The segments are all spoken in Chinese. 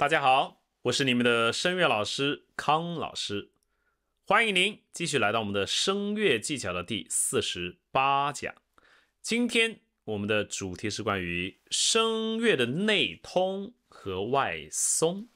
大家好，我是你们的声乐老师康老师，欢迎您继续来到我们的声乐技巧的第四十八讲。今天我们的主题是关于声乐的内通和外松。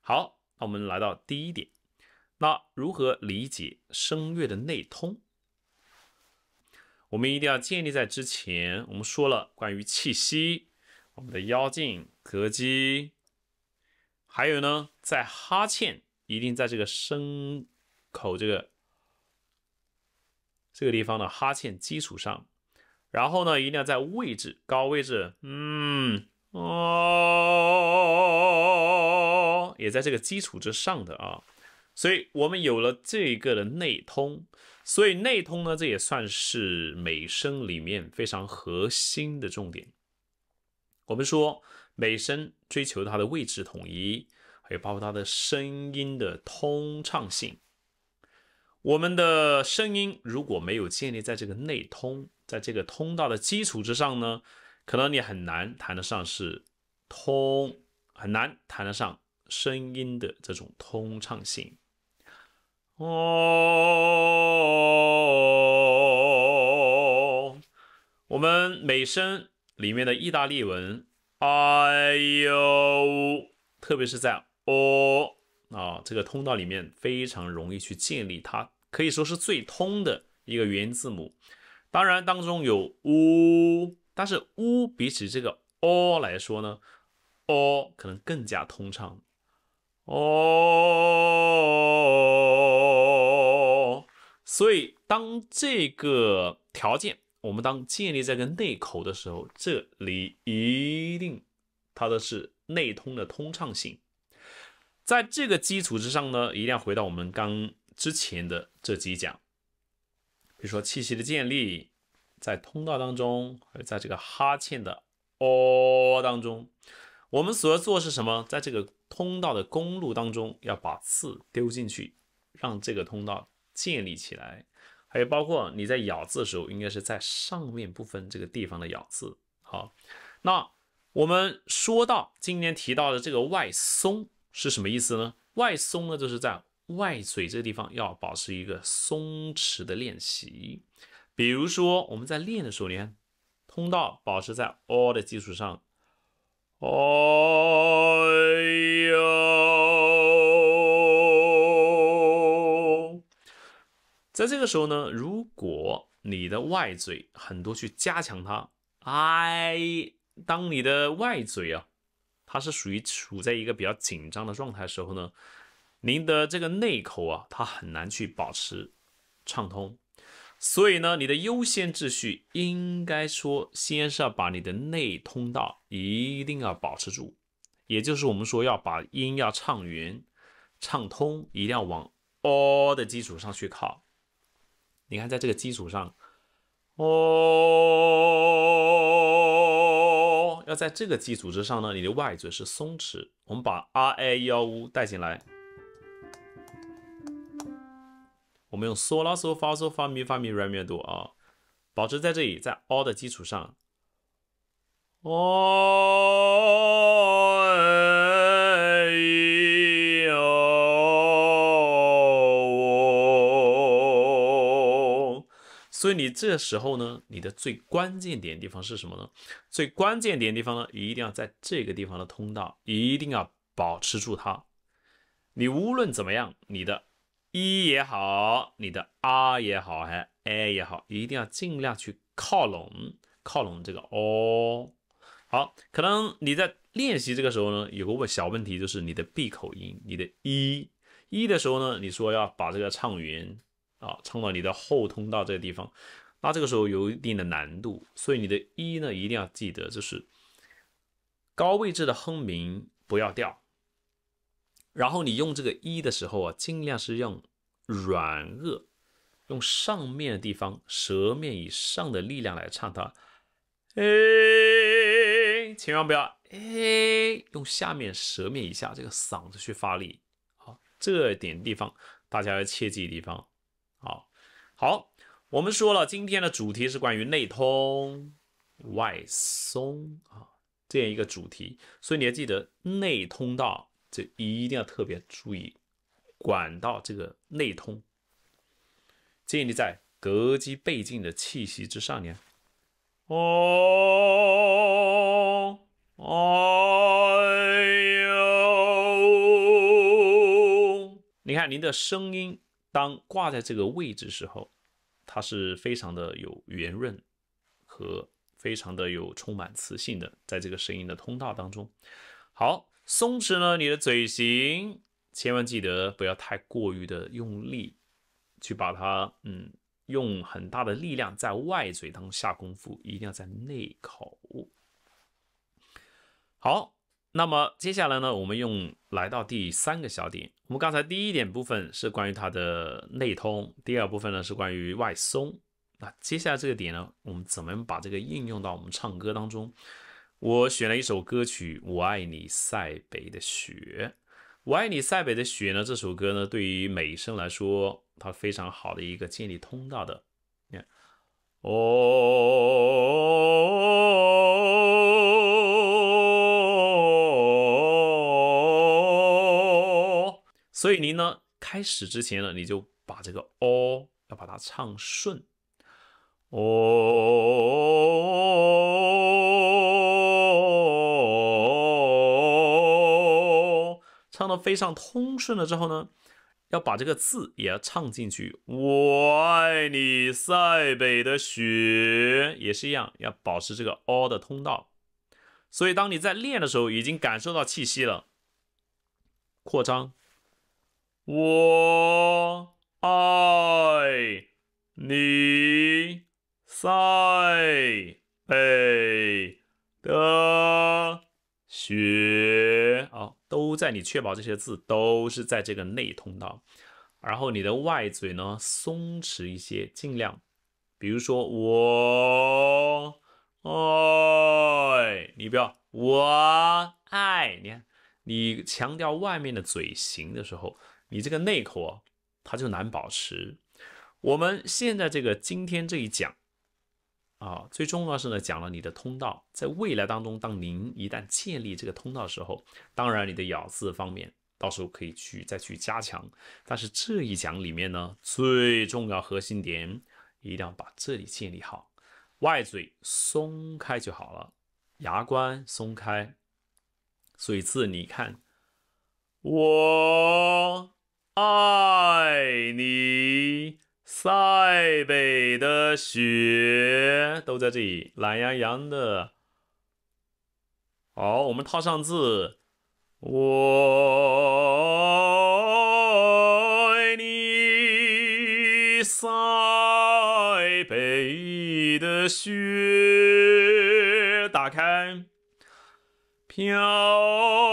好，那我们来到第一点，那如何理解声乐的内通？我们一定要建立在之前我们说了关于气息，我们的腰颈膈肌。还有呢，在哈欠一定在这个声口这个这个地方的哈欠基础上，然后呢，一定要在位置高位置，嗯哦，也在这个基础之上的啊。所以，我们有了这个的内通，所以内通呢，这也算是美声里面非常核心的重点。我们说。美声追求它的位置统一，还有包括它的声音的通畅性。我们的声音如果没有建立在这个内通，在这个通道的基础之上呢，可能你很难谈得上是通，很难谈得上声音的这种通畅性。哦，我们美声里面的意大利文。哎呦，特别是在哦啊这个通道里面，非常容易去建立，它可以说是最通的一个元音字母。当然当中有呜，但是呜比起这个哦来说呢，哦可能更加通畅。哦，所以当这个条件。我们当建立这个内口的时候，这里一定它的是内通的通畅性。在这个基础之上呢，一定要回到我们刚之前的这几讲，比如说气息的建立，在通道当中，还有在这个哈欠的哦当中，我们所要做是什么？在这个通道的公路当中，要把刺丢进去，让这个通道建立起来。还有包括你在咬字的时候，应该是在上面部分这个地方的咬字。好，那我们说到今天提到的这个外松是什么意思呢？外松呢，就是在外嘴这个地方要保持一个松弛的练习。比如说我们在练的时候，你看，通道保持在 O 的基础上，哎呦。在这个时候呢，如果你的外嘴很多去加强它，哎，当你的外嘴啊，它是属于处在一个比较紧张的状态时候呢，您的这个内口啊，它很难去保持畅通，所以呢，你的优先秩序应该说，先是要把你的内通道一定要保持住，也就是我们说要把音要唱匀、畅通，一定要往 O 的基础上去靠。你看，在这个基础上，哦，要在这个基础之上呢，你的外嘴是松弛。我们把 R A 幺五带进来，我们用嗦拉嗦发嗦发咪发咪软绵度啊，保持在这里，在凹的基础上，哦。所以你这时候呢，你的最关键点地方是什么呢？最关键点地方呢，一定要在这个地方的通道，一定要保持住它。你无论怎么样，你的一也好，你的啊也好，还 A 也好，一定要尽量去靠拢，靠拢这个哦。好，可能你在练习这个时候呢，有个问小问题，就是你的闭口音，你的一，一的时候呢，你说要把这个唱匀。啊，唱到你的后通道这个地方，那这个时候有一定的难度，所以你的“一”呢一定要记得，就是高位置的哼鸣不要掉。然后你用这个“一”的时候啊，尽量是用软腭，用上面的地方，舌面以上的力量来唱它。哎，千万不要哎，用下面舌面以下这个嗓子去发力。好，这点地方大家要切记的地方。好好，我们说了今天的主题是关于内通外松啊这样一个主题，所以你要记得内通道这一定要特别注意管道这个内通，建议你在膈肌背劲的气息之上呢。哦哎呦！你看您的声音。当挂在这个位置时候，它是非常的有圆润，和非常的有充满磁性的，在这个声音的通道当中，好，松弛呢你的嘴型，千万记得不要太过于的用力，去把它，嗯，用很大的力量在外嘴当下功夫，一定要在内口，好。那么接下来呢，我们用来到第三个小点。我们刚才第一点部分是关于它的内通，第二部分呢是关于外松。那接下来这个点呢，我们怎么把这个应用到我们唱歌当中？我选了一首歌曲《我爱你塞北的雪》。《我爱你塞北的雪》呢，这首歌呢，对于美声来说，它非常好的一个建立通道的。看，哦。所以您呢，开始之前呢，你就把这个哦，要把它唱顺，哦，唱的非常通顺了之后呢，要把这个字也要唱进去。我爱你，塞北的雪，也是一样，要保持这个哦的通道。所以当你在练的时候，已经感受到气息了，扩张。我爱你塞北的雪啊，都在你确保这些字都是在这个内通道，然后你的外嘴呢松弛一些，尽量，比如说我爱，你不要我爱你，你强调外面的嘴型的时候。你这个内口它就难保持。我们现在这个今天这一讲啊，最重要是呢，讲了你的通道。在未来当中，当您一旦建立这个通道的时候，当然你的咬字方面，到时候可以去再去加强。但是这一讲里面呢，最重要核心点，一定要把这里建立好，外嘴松开就好了，牙关松开，嘴字你看我。爱你，塞北的雪都在这里懒洋洋的。好，我们套上字，我爱你，塞北的雪。打开，飘。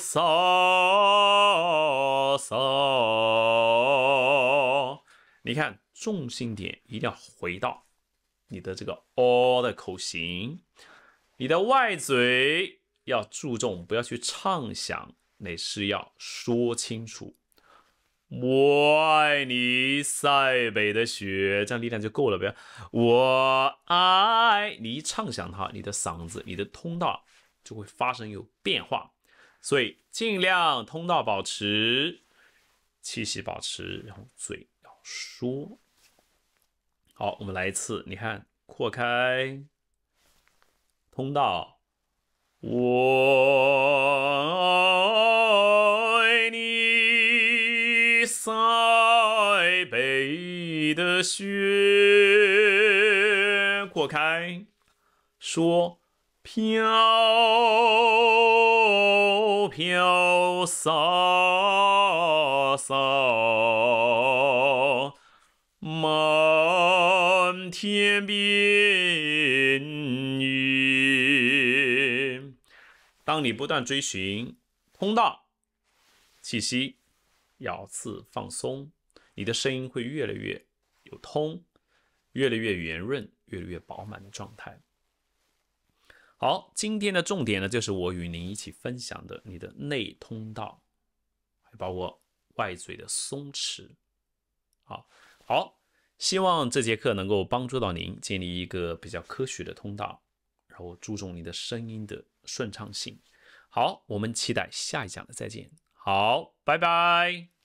沙沙，你看重心点一定要回到你的这个哦的口型，你的外嘴要注重，不要去畅想，那是要说清楚。我爱你，塞北的雪，这样力量就够了。不要我爱你，一畅想它，你的嗓子、你的通道就会发生有变化。所以尽量通道保持，气息保持，然后嘴要说。好，我们来一次，你看，扩开通道，我爱你，塞北的雪，扩开说飘。飘洒洒满天边野。当你不断追寻通道，气息、咬字、放松，你的声音会越来越有通，越来越圆润，越来越饱满的状态。好，今天的重点呢，就是我与您一起分享的你的内通道，还包括外嘴的松弛。好，好，希望这节课能够帮助到您建立一个比较科学的通道，然后注重您的声音的顺畅性。好，我们期待下一讲的再见。好，拜拜。